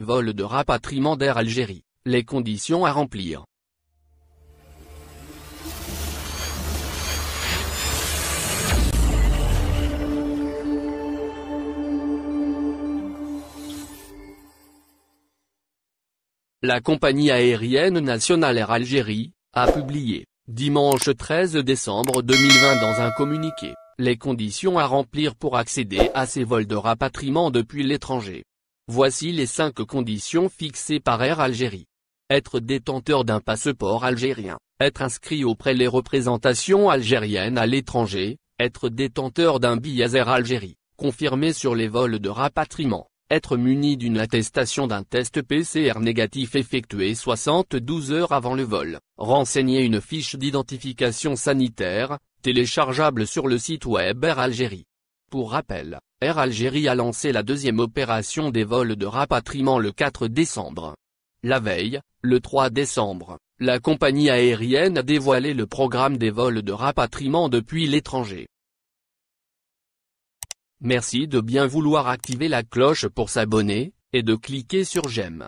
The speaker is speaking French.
Vol de rapatriement d'Air Algérie, les conditions à remplir. La compagnie aérienne nationale Air Algérie, a publié, dimanche 13 décembre 2020 dans un communiqué, les conditions à remplir pour accéder à ces vols de rapatriement depuis l'étranger. Voici les cinq conditions fixées par Air Algérie. Être détenteur d'un passeport algérien, être inscrit auprès des représentations algériennes à l'étranger, être détenteur d'un billet Air Algérie, confirmé sur les vols de rapatriement, être muni d'une attestation d'un test PCR négatif effectué 72 heures avant le vol, renseigner une fiche d'identification sanitaire, téléchargeable sur le site web Air Algérie. Pour rappel, Air Algérie a lancé la deuxième opération des vols de rapatriement le 4 décembre. La veille, le 3 décembre, la compagnie aérienne a dévoilé le programme des vols de rapatriement depuis l'étranger. Merci de bien vouloir activer la cloche pour s'abonner, et de cliquer sur j'aime.